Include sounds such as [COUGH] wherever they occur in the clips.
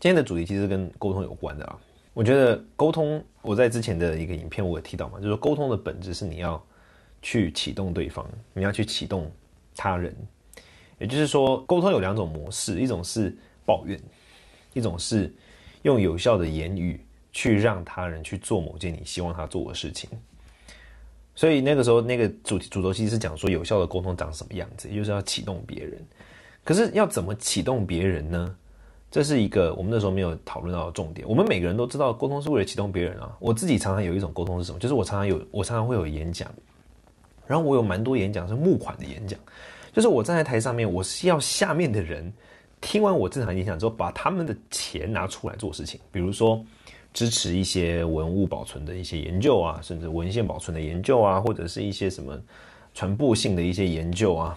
今天的主题其实跟沟通有关的啊，我觉得沟通，我在之前的一个影片我也提到嘛，就是说沟通的本质是你要去启动对方，你要去启动他人，也就是说沟通有两种模式，一种是抱怨，一种是用有效的言语去让他人去做某件你希望他做的事情。所以那个时候那个主题主轴其实是讲说有效的沟通长什么样子，就是要启动别人，可是要怎么启动别人呢？这是一个我们那时候没有讨论到的重点。我们每个人都知道，沟通是为了启动别人啊。我自己常常有一种沟通是什么，就是我常常有，我常常会有演讲，然后我有蛮多演讲是募款的演讲，就是我站在台上面，我是要下面的人听完我正常演讲之后，把他们的钱拿出来做事情，比如说支持一些文物保存的一些研究啊，甚至文献保存的研究啊，或者是一些什么传播性的一些研究啊。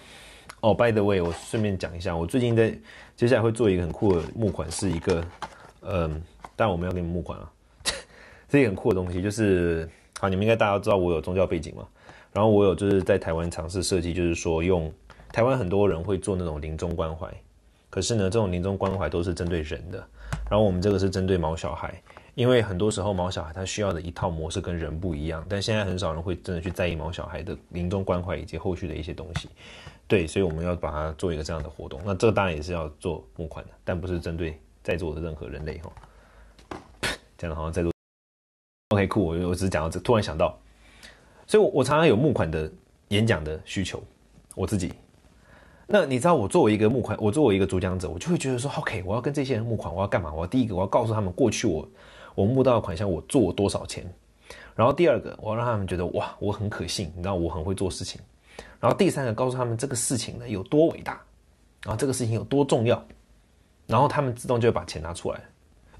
哦，by the way，我顺便讲一下，我最近在。接下来会做一个很酷的木款，是一个，嗯，但我们要给你们木款啊，这 [LAUGHS] 些很酷的东西，就是，好，你们应该大家都知道我有宗教背景嘛，然后我有就是在台湾尝试设计，就是说用台湾很多人会做那种临终关怀，可是呢，这种临终关怀都是针对人的，然后我们这个是针对毛小孩，因为很多时候毛小孩他需要的一套模式跟人不一样，但现在很少人会真的去在意毛小孩的临终关怀以及后续的一些东西。对，所以我们要把它做一个这样的活动。那这个当然也是要做募款的，但不是针对在座的任何人类哈。[COUGHS] 讲的好像在座。OK，酷，我我只是讲到这，突然想到，所以，我我常常有募款的演讲的需求，我自己。那你知道，我作为一个募款，我作为一个主讲者，我就会觉得说，OK，我要跟这些人募款，我要干嘛？我要第一个，我要告诉他们过去我我募到的款项我做多少钱。然后第二个，我要让他们觉得哇，我很可信，你知道，我很会做事情。然后第三个告诉他们这个事情呢有多伟大，然后这个事情有多重要，然后他们自动就会把钱拿出来，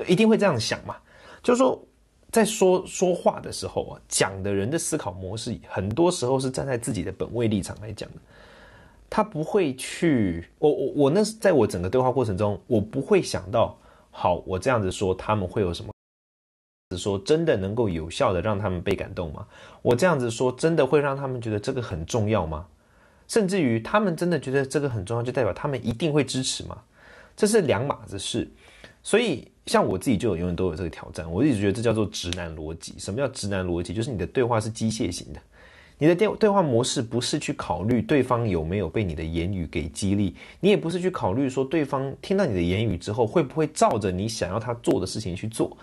一定会这样想嘛？就是说，在说说话的时候啊，讲的人的思考模式很多时候是站在自己的本位立场来讲的，他不会去我我我那是在我整个对话过程中，我不会想到好我这样子说他们会有什么。说真的能够有效的让他们被感动吗？我这样子说真的会让他们觉得这个很重要吗？甚至于他们真的觉得这个很重要，就代表他们一定会支持吗？这是两码子事。所以像我自己就永远都有这个挑战，我一直觉得这叫做直男逻辑。什么叫直男逻辑？就是你的对话是机械型的，你的电对话模式不是去考虑对方有没有被你的言语给激励，你也不是去考虑说对方听到你的言语之后会不会照着你想要他做的事情去做。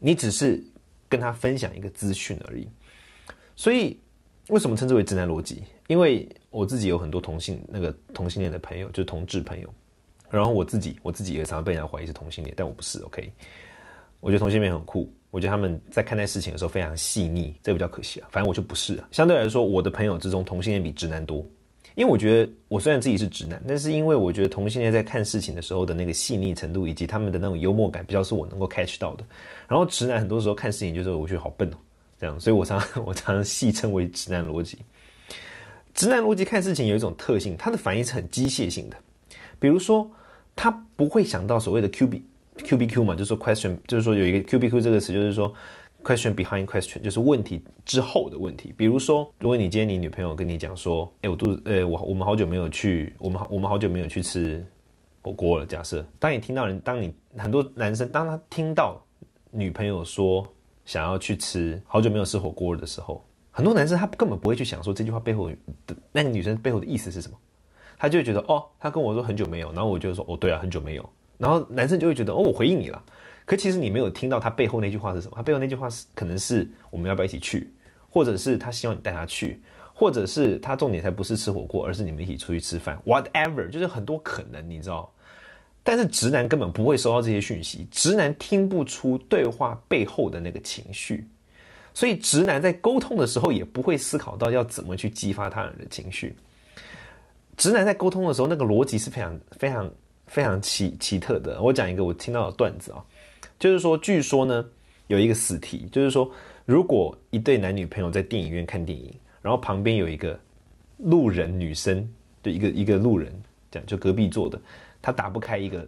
你只是跟他分享一个资讯而已，所以为什么称之为直男逻辑？因为我自己有很多同性那个同性恋的朋友，就是同志朋友。然后我自己我自己也常常被人家怀疑是同性恋，但我不是。OK，我觉得同性恋很酷，我觉得他们在看待事情的时候非常细腻，这比较可惜啊。反正我就不是。啊。相对来说，我的朋友之中同性恋比直男多。因为我觉得，我虽然自己是直男，但是因为我觉得同性恋在看事情的时候的那个细腻程度，以及他们的那种幽默感，比较是我能够 catch 到的。然后直男很多时候看事情，就是我觉得好笨哦，这样，所以我常 [LAUGHS] 我常戏称为直男逻辑。直男逻辑看事情有一种特性，他的反应是很机械性的，比如说他不会想到所谓的 Q B Q B Q 嘛，就是 question，就是说有一个 Q B Q 这个词，就是说。Question behind question 就是问题之后的问题。比如说，如果你今天你女朋友跟你讲说，哎，我肚子，呃，我我们好久没有去，我们好我们好久没有去吃火锅了。假设当你听到人，当你很多男生当他听到女朋友说想要去吃，好久没有吃火锅了的时候，很多男生他根本不会去想说这句话背后的那个女生背后的意思是什么，他就会觉得哦，他跟我说很久没有，然后我就说哦，对啊，很久没有，然后男生就会觉得哦，我回应你了。可其实你没有听到他背后那句话是什么？他背后那句话是可能是我们要不要一起去，或者是他希望你带他去，或者是他重点才不是吃火锅，而是你们一起出去吃饭。Whatever，就是很多可能，你知道？但是直男根本不会收到这些讯息，直男听不出对话背后的那个情绪，所以直男在沟通的时候也不会思考到要怎么去激发他人的情绪。直男在沟通的时候，那个逻辑是非常非常非常奇奇特的。我讲一个我听到的段子啊。就是说，据说呢，有一个死题，就是说，如果一对男女朋友在电影院看电影，然后旁边有一个路人女生，对一个一个路人这样，就隔壁坐的，他打不开一个，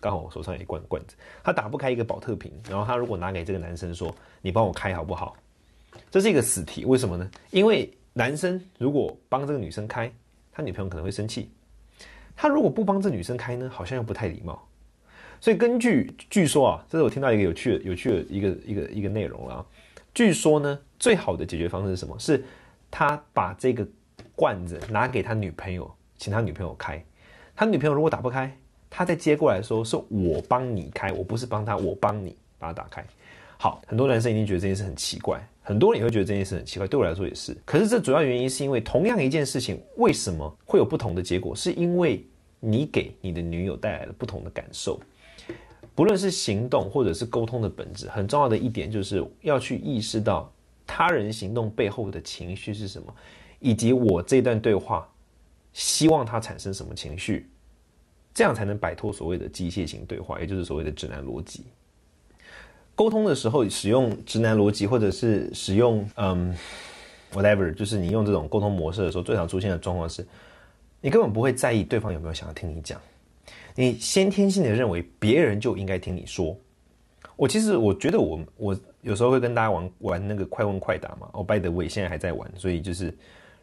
刚好我手上有一罐罐子，他打不开一个保特瓶，然后他如果拿给这个男生说，你帮我开好不好？这是一个死题，为什么呢？因为男生如果帮这个女生开，他女朋友可能会生气；他如果不帮这女生开呢，好像又不太礼貌。所以根据据说啊，这是我听到一个有趣有趣的一个一个一个内容啊。据说呢，最好的解决方式是什么？是他把这个罐子拿给他女朋友，请他女朋友开。他女朋友如果打不开，他再接过来说：“是我帮你开，我不是帮他，我帮你把它打开。”好，很多男生一定觉得这件事很奇怪，很多人也会觉得这件事很奇怪，对我来说也是。可是这主要原因是因为同样一件事情，为什么会有不同的结果？是因为你给你的女友带来了不同的感受。不论是行动或者是沟通的本质，很重要的一点就是要去意识到他人行动背后的情绪是什么，以及我这段对话希望他产生什么情绪，这样才能摆脱所谓的机械型对话，也就是所谓的直男逻辑。沟通的时候使用直男逻辑，或者是使用嗯 whatever，就是你用这种沟通模式的时候，最常出现的状况是，你根本不会在意对方有没有想要听你讲。你先天性的认为别人就应该听你说，我其实我觉得我我有时候会跟大家玩玩那个快问快答嘛，哦、oh,，by the way，现在还在玩，所以就是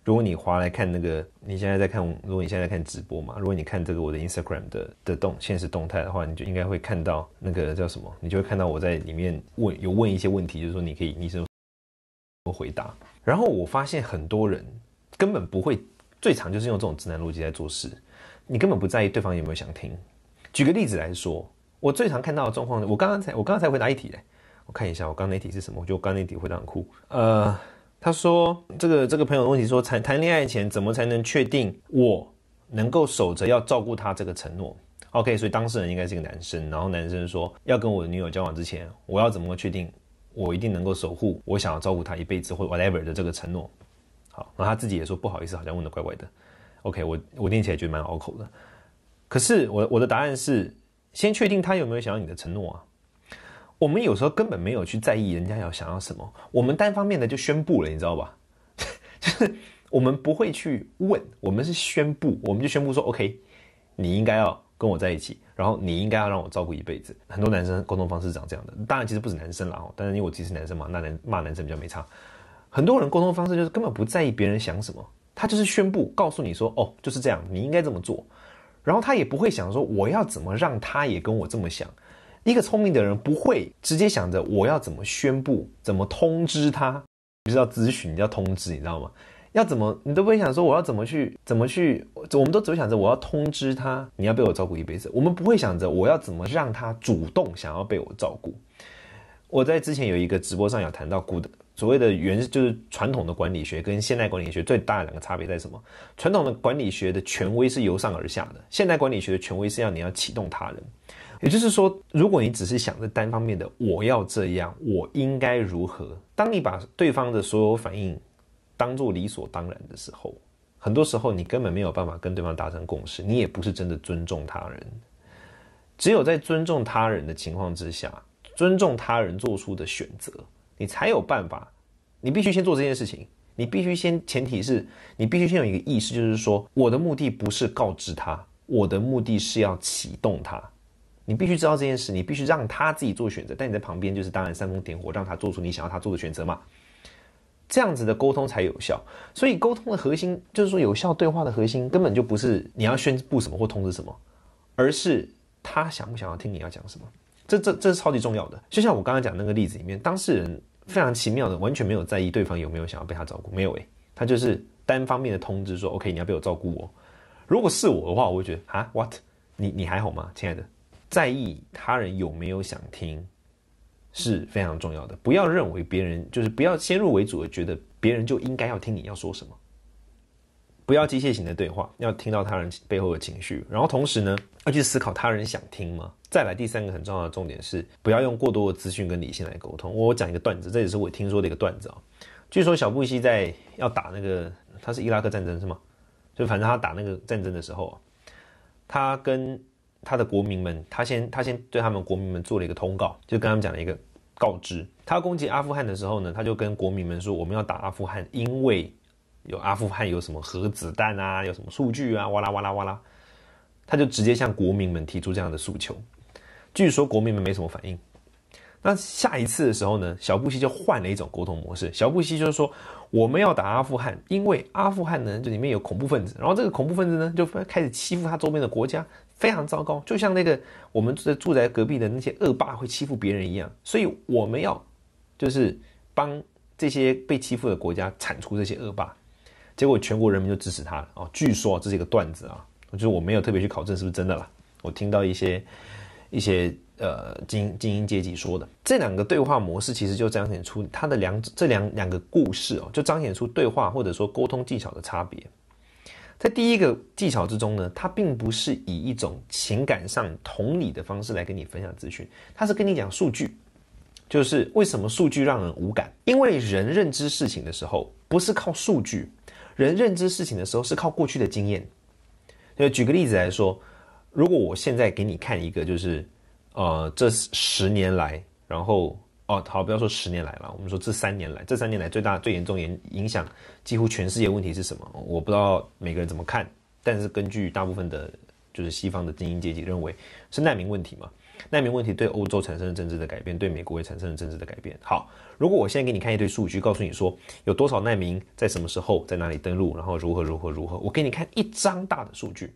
如果你划来看那个，你现在在看，如果你现在看直播嘛，如果你看这个我的 Instagram 的的动现实动态的话，你就应该会看到那个叫什么，你就会看到我在里面问有问一些问题，就是说你可以你生回答，然后我发现很多人根本不会，最常就是用这种直男逻辑在做事。你根本不在意对方有没有想听。举个例子来说，我最常看到的状况，我刚刚才我刚刚才回答一题嘞。我看一下，我刚那题是什么？我觉得我刚刚那题回答很酷。呃，他说这个这个朋友的问题说，谈谈恋爱前怎么才能确定我能够守着要照顾他这个承诺？OK，所以当事人应该是一个男生，然后男生说要跟我的女友交往之前，我要怎么确定我一定能够守护我想要照顾他一辈子或 whatever 的这个承诺？好，然后他自己也说不好意思，好像问的怪怪的。OK，我我念起来觉得蛮拗口的。可是我我的答案是，先确定他有没有想要你的承诺啊。我们有时候根本没有去在意人家要想要什么，我们单方面的就宣布了，你知道吧？[LAUGHS] 就是我们不会去问，我们是宣布，我们就宣布说 OK，你应该要跟我在一起，然后你应该要让我照顾一辈子。很多男生沟通方式长这样的，当然其实不止男生了哦，但是因为我自己是男生嘛，那男骂男生比较没差。很多人沟通方式就是根本不在意别人想什么。他就是宣布，告诉你说，哦，就是这样，你应该这么做。然后他也不会想说，我要怎么让他也跟我这么想。一个聪明的人不会直接想着，我要怎么宣布，怎么通知他，你知道？咨询，你要通知，你知道吗？要怎么，你都不会想说，我要怎么去，怎么去？我们都只会想着，我要通知他，你要被我照顾一辈子。我们不会想着，我要怎么让他主动想要被我照顾。我在之前有一个直播上有谈到 good。所谓的原就是传统的管理学跟现代管理学最大的两个差别在什么？传统的管理学的权威是由上而下的，现代管理学的权威是要你要启动他人。也就是说，如果你只是想着单方面的“我要这样，我应该如何”，当你把对方的所有反应当做理所当然的时候，很多时候你根本没有办法跟对方达成共识，你也不是真的尊重他人。只有在尊重他人的情况之下，尊重他人做出的选择。你才有办法，你必须先做这件事情，你必须先前提是你必须先有一个意识，就是说我的目的不是告知他，我的目的是要启动他。你必须知道这件事，你必须让他自己做选择，但你在旁边就是当然煽风点火，让他做出你想要他做的选择嘛。这样子的沟通才有效。所以沟通的核心就是说，有效对话的核心根本就不是你要宣布什么或通知什么，而是他想不想要听你要讲什么。这这这是超级重要的，就像我刚刚讲那个例子里面，当事人非常奇妙的完全没有在意对方有没有想要被他照顾，没有诶，他就是单方面的通知说，OK，你要被我照顾我。如果是我的话，我会觉得啊，what，你你还好吗，亲爱的？在意他人有没有想听是非常重要的，不要认为别人就是不要先入为主的觉得别人就应该要听你要说什么。不要机械型的对话，要听到他人背后的情绪，然后同时呢，要去思考他人想听吗？再来第三个很重要的重点是，不要用过多的资讯跟理性来沟通。我讲一个段子，这也是我听说的一个段子啊。据说小布希在要打那个，他是伊拉克战争是吗？就反正他打那个战争的时候，他跟他的国民们，他先他先对他们国民们做了一个通告，就跟他们讲了一个告知。他攻击阿富汗的时候呢，他就跟国民们说，我们要打阿富汗，因为。有阿富汗有什么核子弹啊？有什么数据啊？哇啦哇啦哇啦！他就直接向国民们提出这样的诉求。据说国民们没什么反应。那下一次的时候呢？小布希就换了一种沟通模式。小布希就说：“我们要打阿富汗，因为阿富汗呢，这里面有恐怖分子。然后这个恐怖分子呢，就开始欺负他周边的国家，非常糟糕，就像那个我们住在住在隔壁的那些恶霸会欺负别人一样。所以我们要就是帮这些被欺负的国家铲除这些恶霸。”结果全国人民就支持他了啊！据说这是一个段子啊，就是我没有特别去考证是不是真的啦，我听到一些一些呃，精英精英阶级说的这两个对话模式，其实就彰显出他的两这两两个故事哦，就彰显出对话或者说沟通技巧的差别。在第一个技巧之中呢，他并不是以一种情感上同理的方式来跟你分享资讯，他是跟你讲数据，就是为什么数据让人无感？因为人认知事情的时候不是靠数据。人认知事情的时候是靠过去的经验，所以举个例子来说，如果我现在给你看一个，就是，呃，这十年来，然后哦，好，不要说十年来了，我们说这三年来，这三年来最大、最严重、影影响几乎全世界问题是什么？我不知道每个人怎么看，但是根据大部分的，就是西方的精英阶级认为是难民问题嘛。难民问题对欧洲产生了政治的改变，对美国也产生了政治的改变。好，如果我现在给你看一堆数据，告诉你说有多少难民在什么时候在哪里登陆，然后如何如何如何，我给你看一张大的数据，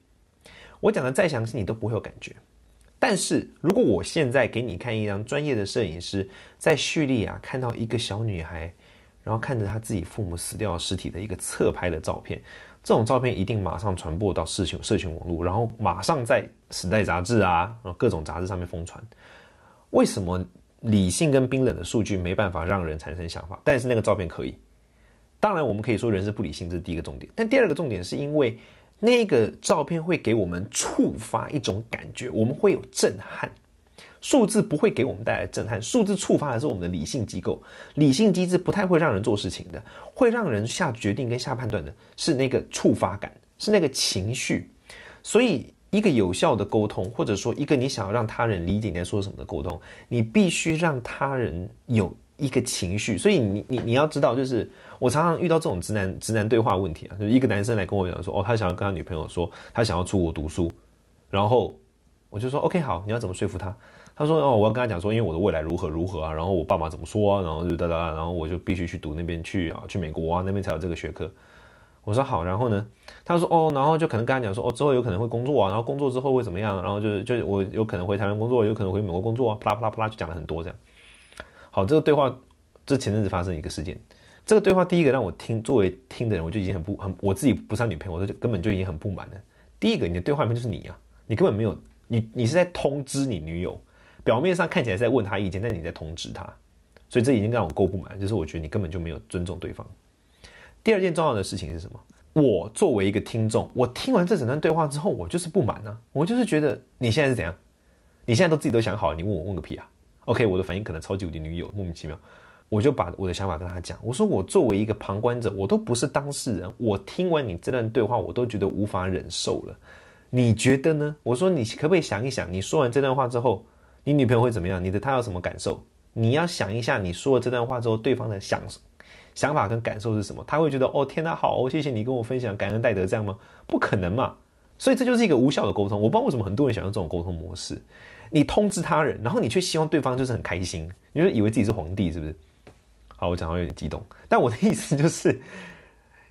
我讲的再详细你都不会有感觉。但是如果我现在给你看一张专业的摄影师在叙利亚看到一个小女孩，然后看着她自己父母死掉尸体的一个侧拍的照片，这种照片一定马上传播到社情社群网络，然后马上在。时代杂志啊，各种杂志上面疯传。为什么理性跟冰冷的数据没办法让人产生想法？但是那个照片可以。当然，我们可以说人是不理性，这是第一个重点。但第二个重点是因为那个照片会给我们触发一种感觉，我们会有震撼。数字不会给我们带来震撼，数字触发的是我们的理性机构。理性机制不太会让人做事情的，会让人下决定跟下判断的是那个触发感，是那个情绪。所以。一个有效的沟通，或者说一个你想要让他人理解你在说什么的沟通，你必须让他人有一个情绪。所以你你你要知道，就是我常常遇到这种直男直男对话问题啊，就一个男生来跟我讲说，哦，他想要跟他女朋友说，他想要出国读书，然后我就说，OK 好，你要怎么说服他？他说，哦，我要跟他讲说，因为我的未来如何如何啊，然后我爸妈怎么说啊，然后就哒哒，然后我就必须去读那边去啊，去美国啊，那边才有这个学科。我说好，然后呢？他说哦，然后就可能跟他讲说哦，之后有可能会工作啊，然后工作之后会怎么样？然后就就我有可能回台湾工作，有可能回美国工作，啊，啪啦啪啦啪啦，就讲了很多这样。好，这个对话，这前阵子发生一个事件，这个对话第一个让我听，作为听的人，我就已经很不很，我自己不是他女朋友，我就根本就已经很不满了。第一个，你的对话里面就是你啊，你根本没有，你你是在通知你女友，表面上看起来是在问她意见，但你在通知她，所以这已经让我够不满，就是我觉得你根本就没有尊重对方。第二件重要的事情是什么？我作为一个听众，我听完这整段对话之后，我就是不满呢。我就是觉得你现在是怎样？你现在都自己都想好了，你问我问个屁啊？OK，我的反应可能超级无敌女友，莫名其妙。我就把我的想法跟他讲，我说我作为一个旁观者，我都不是当事人。我听完你这段对话，我都觉得无法忍受了。你觉得呢？我说你可不可以想一想，你说完这段话之后，你女朋友会怎么样？你的她有什么感受？你要想一下，你说了这段话之后，对方的想。想法跟感受是什么？他会觉得哦，天哪，好哦，谢谢你跟我分享，感恩戴德这样吗？不可能嘛！所以这就是一个无效的沟通。我不知道为什么很多人想要这种沟通模式。你通知他人，然后你却希望对方就是很开心，你就以为自己是皇帝，是不是？好，我讲到有点激动，但我的意思就是，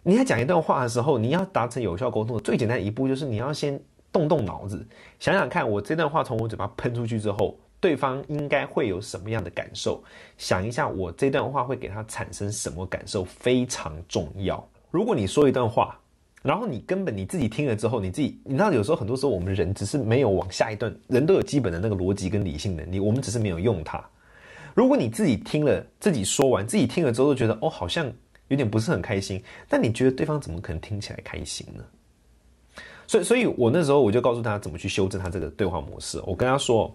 你在讲一段话的时候，你要达成有效沟通的最简单一步，就是你要先动动脑子，想想看，我这段话从我嘴巴喷出去之后。对方应该会有什么样的感受？想一下，我这段话会给他产生什么感受非常重要。如果你说一段话，然后你根本你自己听了之后，你自己，你知道，有时候很多时候我们人只是没有往下一段，人都有基本的那个逻辑跟理性能力，我们只是没有用它。如果你自己听了，自己说完，自己听了之后都觉得哦，好像有点不是很开心，但你觉得对方怎么可能听起来开心呢？所以，所以我那时候我就告诉他怎么去修正他这个对话模式。我跟他说。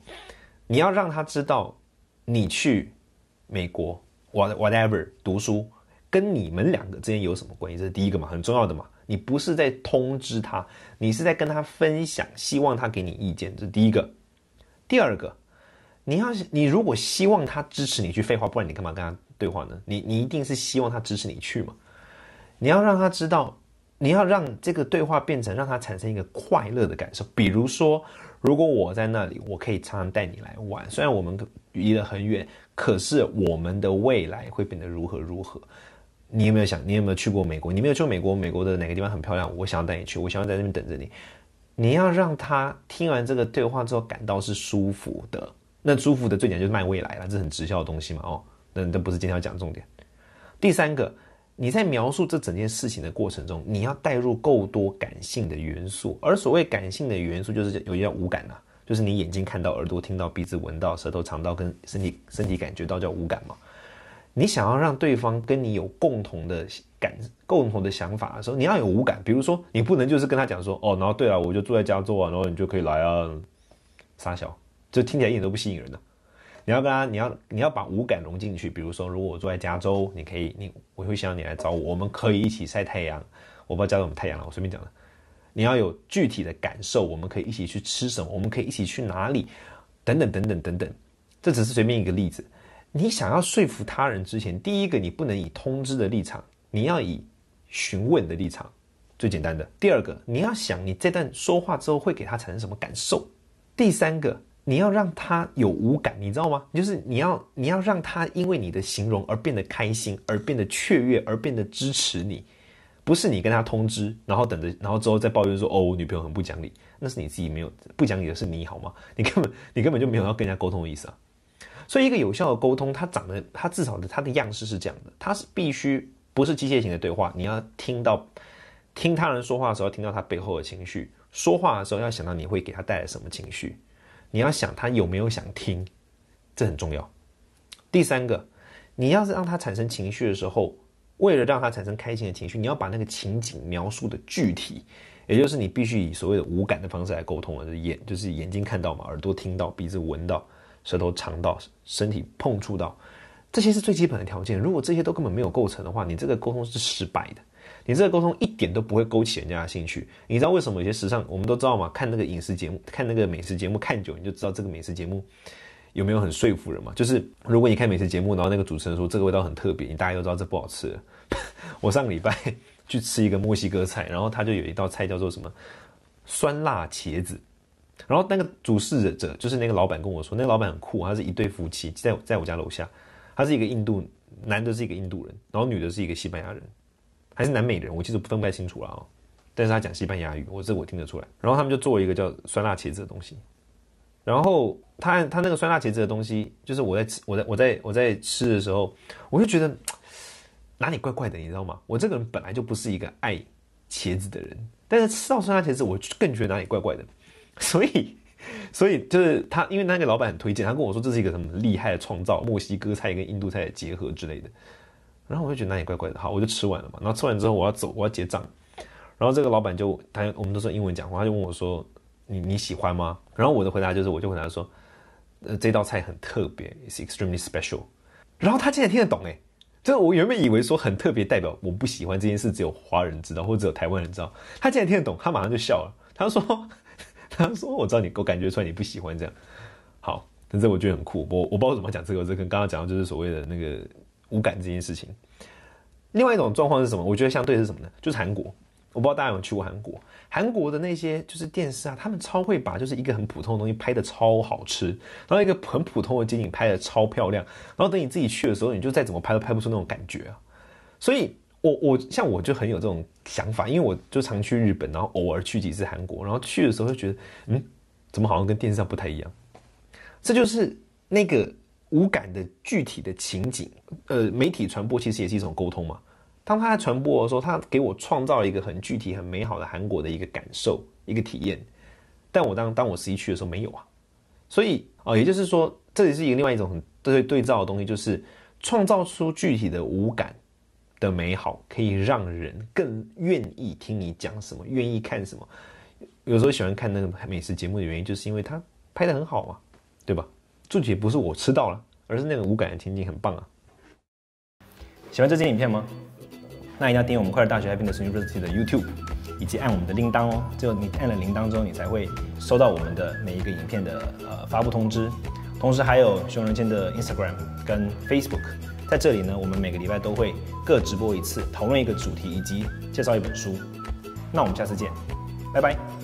你要让他知道，你去美国，what e v e r 读书，跟你们两个之间有什么关系？这是第一个嘛，很重要的嘛。你不是在通知他，你是在跟他分享，希望他给你意见。这是第一个。第二个，你要你如果希望他支持你去废话，不然你干嘛跟他对话呢？你你一定是希望他支持你去嘛。你要让他知道，你要让这个对话变成让他产生一个快乐的感受，比如说。如果我在那里，我可以常常带你来玩。虽然我们离得很远，可是我们的未来会变得如何如何？你有没有想？你有没有去过美国？你没有去过美国？美国的哪个地方很漂亮？我想要带你去，我想要在那边等着你。你要让他听完这个对话之后感到是舒服的。那舒服的最简单就是卖未来了，这是很直销的东西嘛？哦，那那不是今天要讲重点。第三个。你在描述这整件事情的过程中，你要带入够多感性的元素，而所谓感性的元素，就是有一叫五感呐，就是你眼睛看到、耳朵听到、鼻子闻到、舌头尝到跟身体身体感觉到叫五感嘛。你想要让对方跟你有共同的感、共同的想法的时候，你要有五感。比如说，你不能就是跟他讲说，哦，然后对了，我就住在家做啊，然后你就可以来啊，傻笑，就听起来一点都不吸引人的。你要不然你要你要把五感融进去，比如说，如果我住在加州，你可以，你我会希望你来找我，我们可以一起晒太阳。我不知道加州有太阳了，我随便讲的。你要有具体的感受，我们可以一起去吃什么，我们可以一起去哪里，等等等等等等。这只是随便一个例子。你想要说服他人之前，第一个，你不能以通知的立场，你要以询问的立场。最简单的。第二个，你要想你这段说话之后会给他产生什么感受。第三个。你要让他有无感，你知道吗？就是你要你要让他因为你的形容而变得开心，而变得雀跃，而变得支持你，不是你跟他通知，然后等着，然后之后再抱怨说哦，我女朋友很不讲理，那是你自己没有不讲理的是你好吗？你根本你根本就没有要跟人家沟通的意思啊。所以一个有效的沟通，它长得它至少的它的样式是这样的，它是必须不是机械型的对话。你要听到听他人说话的时候，听到他背后的情绪；说话的时候，要想到你会给他带来什么情绪。你要想他有没有想听，这很重要。第三个，你要是让他产生情绪的时候，为了让他产生开心的情绪，你要把那个情景描述的具体，也就是你必须以所谓的无感的方式来沟通了，就是眼就是眼睛看到嘛，耳朵听到，鼻子闻到，舌头尝到，身体碰触到，这些是最基本的条件。如果这些都根本没有构成的话，你这个沟通是失败的。你这个沟通一点都不会勾起人家的兴趣，你知道为什么？有些时尚，我们都知道嘛。看那个饮食节目，看那个美食节目，看久你就知道这个美食节目有没有很说服人嘛？就是如果你看美食节目，然后那个主持人说这个味道很特别，你大家都知道这不好吃。[LAUGHS] 我上个礼拜去吃一个墨西哥菜，然后他就有一道菜叫做什么酸辣茄子，然后那个主事者就是那个老板跟我说，那个老板很酷，他是一对夫妻，在在我家楼下，他是一个印度男的，是一个印度人，然后女的是一个西班牙人。还是南美人，我其实分不太清楚了啊，但是他讲西班牙语，我这我听得出来。然后他们就做一个叫酸辣茄子的东西，然后他他那个酸辣茄子的东西，就是我在吃我在我在我在吃的时候，我就觉得哪里怪怪的，你知道吗？我这个人本来就不是一个爱茄子的人，但是吃到酸辣茄子，我更觉得哪里怪怪的。所以，所以就是他，因为那个老板很推荐，他跟我说这是一个什么厉害的创造，墨西哥菜跟印度菜的结合之类的。然后我就觉得那也怪怪的，好，我就吃完了嘛。然后吃完之后我要走，我要结账。然后这个老板就他我们都说英文讲话，他就问我说：“你你喜欢吗？”然后我的回答就是，我就回答说：“呃，这道菜很特别，is extremely special。”然后他竟然听得懂哎！这个我原本以为说很特别代表我不喜欢这件事，只有华人知道，或只有台湾人知道。他竟然听得懂，他马上就笑了。他说：“ [LAUGHS] 他说我知道你，我感觉出来你不喜欢这样。”好，但是我觉得很酷。我我不知道怎么讲这个，这跟刚刚讲的就是所谓的那个。无感这件事情，另外一种状况是什么？我觉得相对是什么呢？就是韩国。我不知道大家有有去过韩国，韩国的那些就是电视啊，他们超会把就是一个很普通的东西拍的超好吃，然后一个很普通的街景拍的超漂亮，然后等你自己去的时候，你就再怎么拍都拍不出那种感觉啊。所以，我我像我就很有这种想法，因为我就常去日本，然后偶尔去几次韩国，然后去的时候就觉得，嗯，怎么好像跟电视上不太一样？这就是那个。无感的具体的情景，呃，媒体传播其实也是一种沟通嘛。当他在传播的时候，他给我创造一个很具体、很美好的韩国的一个感受、一个体验。但我当当我实际去的时候，没有啊。所以啊，也就是说，这里是一个另外一种很对对照的东西，就是创造出具体的无感的美好，可以让人更愿意听你讲什么，愿意看什么。有时候喜欢看那个美食节目的原因，就是因为他拍的很好嘛，对吧？具体不是我吃到了，而是那个无感的情景很棒啊！喜欢这期影片吗？那一定要点我们快乐大学还变得 s University 的 YouTube，以及按我们的铃铛哦，就你按了铃铛之后，你才会收到我们的每一个影片的呃发布通知。同时还有熊仁坚的 Instagram 跟 Facebook，在这里呢，我们每个礼拜都会各直播一次，讨论一个主题以及介绍一本书。那我们下次见，拜拜。